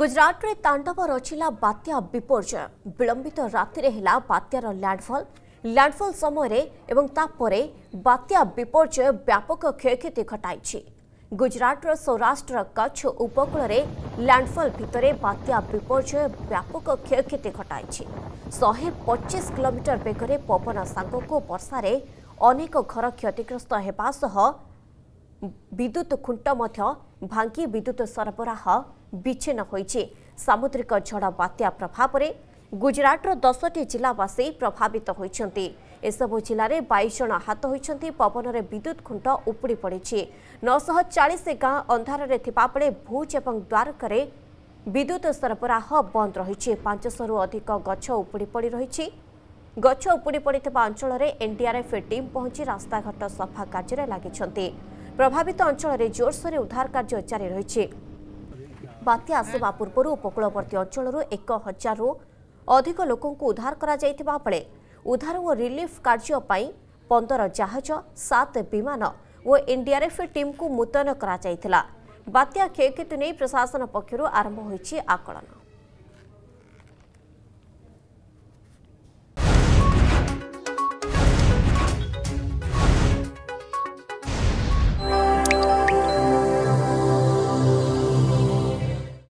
গুজরাটে তাণ্ডব রচিলা বাত্যা বিপর্যয় বিলম্বিত রাতে হেলা বাত্যার ল্যান্ডফল ল্যান্ডফল সময় এবং তাপরে বাত্যা বিপর্যয় ব্যাপক ক্ষয়ক্ষতি ঘটাইছে গুজরাটর সৌরাষ্ট্র কচ্ছ উপকূলে ল্যান্ডফল ভিতরে বাত্যা বিপর্যয় ব্যাপক ক্ষয়ক্ষতি ঘটাইছে শহে পঁচিশ কিলোমিটর বেগরে পবন সাঙ্গক বর্ষায় অনেক ঘর ক্ষতিগ্রস্ত হওয়া সহ ବିଦ୍ୟୁତ୍ ଖୁଣ୍ଟ ମଧ୍ୟ ଭାଙ୍ଗି ବିଦ୍ୟୁତ୍ ସରବରାହ ବିଚ୍ଛିନ୍ନ ହୋଇଛି ସାମୁଦ୍ରିକ ଝଡ଼ ବାତ୍ୟା ପ୍ରଭାବରେ ଗୁଜରାଟର ଦଶଟି ଜିଲ୍ଲାବାସୀ ପ୍ରଭାବିତ ହୋଇଛନ୍ତି ଏସବୁ ଜିଲ୍ଲାରେ ବାଇଶ ଜଣ ଆହତ ହୋଇଛନ୍ତି ପବନରେ ବିଦ୍ୟୁତ୍ ଖୁଣ୍ଟ ଉପୁଡ଼ି ପଡ଼ିଛି ନଅଶହ ଚାଳିଶ ଗାଁ ଅନ୍ଧାରରେ ଥିବାବେଳେ ଭୁଜ୍ ଏବଂ ଦ୍ୱାରକାରେ ବିଦ୍ୟୁତ୍ ସରବରାହ ବନ୍ଦ ରହିଛି ପାଞ୍ଚଶହରୁ ଅଧିକ ଗଛ ଉପୁଡ଼ି ପଡ଼ି ରହିଛି ଗଛ ଉପୁଡ଼ି ପଡ଼ିଥିବା ଅଞ୍ଚଳରେ ଏନ୍ଡିଆର୍ଏଫ୍ ଟିମ୍ ପହଞ୍ଚି ରାସ୍ତାଘାଟ ସଫା କାର୍ଯ୍ୟରେ ଲାଗିଛନ୍ତି ପ୍ରଭାବିତ ଅଞ୍ଚଳରେ ଜୋରସୋରରେ ଉଦ୍ଧାର କାର୍ଯ୍ୟ ଜାରି ରହିଛି ବାତ୍ୟା ଆସିବା ପୂର୍ବରୁ ଉପକୂଳବର୍ତ୍ତୀ ଅଞ୍ଚଳରୁ ଏକ ହଜାରରୁ ଅଧିକ ଲୋକଙ୍କୁ ଉଦ୍ଧାର କରାଯାଇଥିବା ବେଳେ ଉଦ୍ଧାର ଓ ରିଲିଫ କାର୍ଯ୍ୟ ପାଇଁ ପନ୍ଦର ଜାହାଜ ସାତ ବିମାନ ଓ ଏନ୍ଡିଆର୍ଏଫ୍ ଟିମ୍କୁ ମୁତୟନ କରାଯାଇଥିଲା ବାତ୍ୟା କ୍ଷୟକ୍ଷତି ନେଇ ପ୍ରଶାସନ ପକ୍ଷରୁ ଆରମ୍ଭ ହୋଇଛି ଆକଳନ